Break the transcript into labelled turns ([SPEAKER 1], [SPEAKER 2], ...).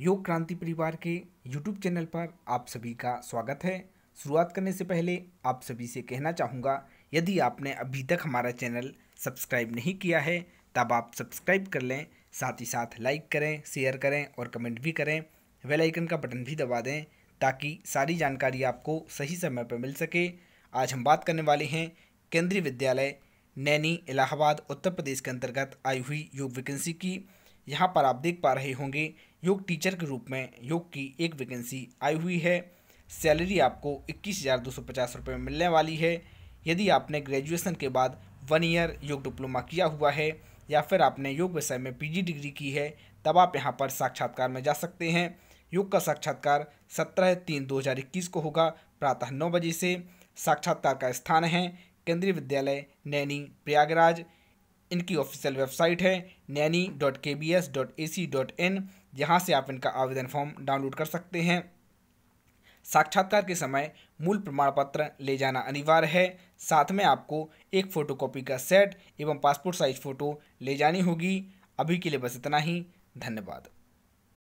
[SPEAKER 1] योग क्रांति परिवार के यूट्यूब चैनल पर आप सभी का स्वागत है शुरुआत करने से पहले आप सभी से कहना चाहूँगा यदि आपने अभी तक हमारा चैनल सब्सक्राइब नहीं किया है तब आप सब्सक्राइब कर लें साथ ही साथ लाइक करें शेयर करें और कमेंट भी करें वेल आइकन का बटन भी दबा दें ताकि सारी जानकारी आपको सही समय पर मिल सके आज हम बात करने वाले हैं केंद्रीय विद्यालय नैनी इलाहाबाद उत्तर प्रदेश के अंतर्गत आई हुई योग वैकेंसी की यहाँ पर आप देख पा रहे होंगे योग टीचर के रूप में योग की एक वैकेंसी आई हुई है सैलरी आपको इक्कीस हज़ार दो सौ पचास रुपये में मिलने वाली है यदि आपने ग्रेजुएशन के बाद वन ईयर योग डिप्लोमा किया हुआ है या फिर आपने योग विषय में पीजी डिग्री की है तब आप यहाँ पर साक्षात्कार में जा सकते हैं योग का साक्षात्कार सत्रह तीन दो हज़ार इक्कीस को होगा प्रातः नौ बजे से साक्षात्कार का स्थान है केंद्रीय विद्यालय नैनी प्रयागराज इनकी ऑफिशियल वेबसाइट है Naini dot K B S dot A C dot in यहाँ से आप इनका आवेदन फॉर्म डाउनलोड कर सकते हैं साक्षात्कार के समय मूल प्रमाण पत्र ले जाना अनिवार्य है साथ में आपको एक फ़ोटोकॉपी का सेट एवं पासपोर्ट साइज फ़ोटो ले जानी होगी अभी के लिए बस इतना ही धन्यवाद